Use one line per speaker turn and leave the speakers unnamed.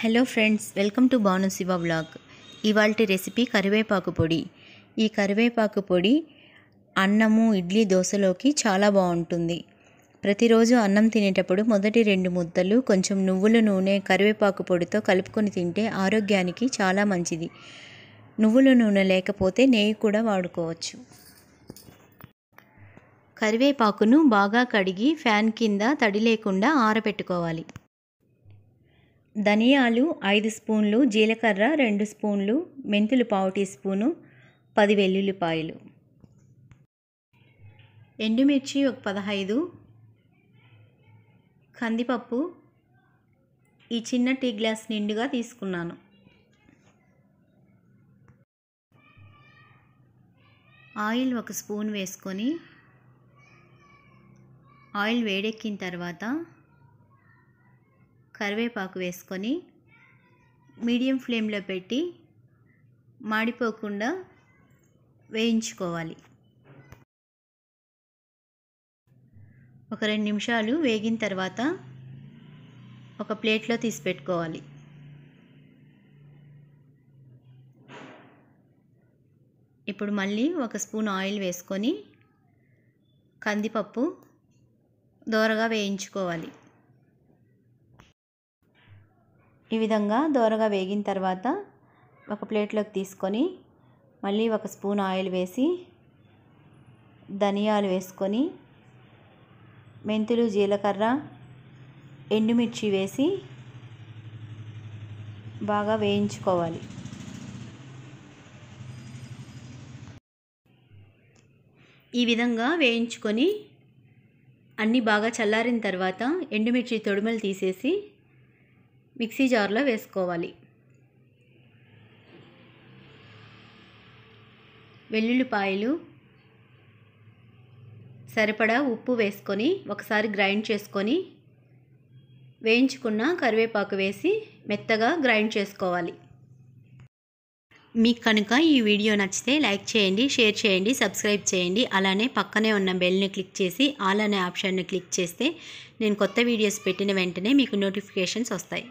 hello friends welcome to Bhanu Shiva blog ఇవాళ recipe కరివేపాకు పొడి ఈ కరివేపాకు పొడి అన్నము ఇడ్లీ దోశలోకి చాలా బాగుంటుంది ప్రతిరోజు అన్నం తినేటప్పుడు మొదటి రెండు ముద్దలు కొంచెం నువ్వుల నూనె కరివేపాకు పొడితో కలుపుకొని తింటే ఆరోగ్యానికి చాలా మంచిది నువ్వుల నూనె లేకపోతే నెయ్యి కూడా వాడుకోవచ్చు కరివేపాకును బాగా కడిగి ఫ్యాన్ కింద తడి లేకుండా ఆరబెట్టుకోవాలి ధనియాలు ఐదు స్పూన్లు జీలకర్ర రెండు స్పూన్లు మెంతులు పావు టీ స్పూను పది వెల్లుల్లిపాయలు ఎండుమిర్చి ఒక పదహైదు కందిపప్పు ఈ చిన్న టీ గ్లాస్ నిండుగా తీసుకున్నాను ఆయిల్ ఒక స్పూన్ వేసుకొని ఆయిల్ వేడెక్కిన తర్వాత కరివేపాకు వేసుకొని మీడియం ఫ్లేమ్లో పెట్టి మాడిపోకుండా వేయించుకోవాలి ఒక రెండు నిమిషాలు వేగిన తర్వాత ఒక ప్లేట్లో తీసి పెట్టుకోవాలి ఇప్పుడు మళ్ళీ ఒక స్పూన్ ఆయిల్ వేసుకొని కందిపప్పు దోరగా వేయించుకోవాలి ఈ విధంగా దోరగా వేగిన తర్వాత ఒక ప్లేట్లోకి తీసుకొని మళ్ళీ ఒక స్పూన్ ఆయిల్ వేసి ధనియాలు వేసుకొని మెంతులు జీలకర్ర ఎండుమిర్చి వేసి బాగా వేయించుకోవాలి ఈ విధంగా వేయించుకొని అన్నీ బాగా చల్లారిన తర్వాత ఎండుమిర్చి తొడుమలు తీసేసి మిక్సీ జార్లో వేసుకోవాలి వెల్లుల్లిపాయలు సరిపడా ఉప్పు వేసుకొని ఒకసారి గ్రైండ్ చేసుకొని వేయించుకున్న కరివేపాకు వేసి మెత్తగా గ్రైండ్ చేసుకోవాలి మీకు కనుక ఈ వీడియో నచ్చితే లైక్ చేయండి షేర్ చేయండి సబ్స్క్రైబ్ చేయండి అలానే పక్కనే ఉన్న బెల్ని క్లిక్ చేసి ఆల్ అనే ఆప్షన్ని క్లిక్ చేస్తే నేను కొత్త వీడియోస్ పెట్టిన వెంటనే మీకు నోటిఫికేషన్స్ వస్తాయి